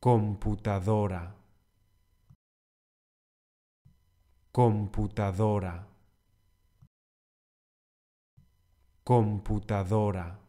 computadora, computadora, computadora.